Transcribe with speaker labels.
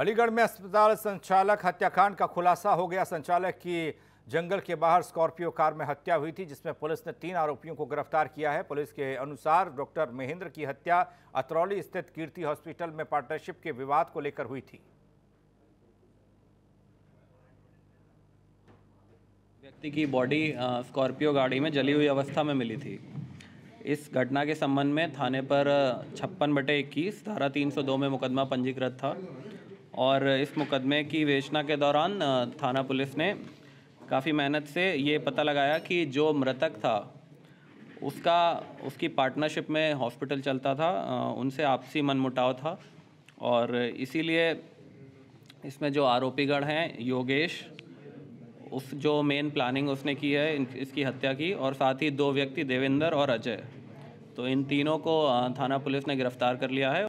Speaker 1: अलीगढ़ में अस्पताल संचालक हत्याकांड का खुलासा हो गया संचालक की जंगल के बाहर स्कॉर्पियो कार में हत्या हुई थी जिसमें पुलिस ने तीन आरोपियों को गिरफ्तार किया है पुलिस के अनुसार डॉक्टर महेंद्र की हत्या अतरौली स्थित कीर्ति हॉस्पिटल में पार्टनरशिप के विवाद को लेकर हुई थी
Speaker 2: व्यक्ति की बॉडी स्कॉर्पियो गाड़ी में जली हुई अवस्था में मिली थी इस घटना के संबंध में थाने पर छप्पन बटे इक्कीस धारा 302 में मुकदमा पंजीकृत था और इस मुकदमे की विवेचना के दौरान थाना पुलिस ने काफ़ी मेहनत से ये पता लगाया कि जो मृतक था उसका उसकी पार्टनरशिप में हॉस्पिटल चलता था उनसे आपसी मनमुटाव था और इसीलिए इसमें जो आरोपीगढ़ हैं योगेश उस जो मेन प्लानिंग उसने की है इसकी हत्या की और साथ ही दो व्यक्ति देवेंद्र और अजय तो इन तीनों को थाना पुलिस ने गिरफ्तार कर लिया है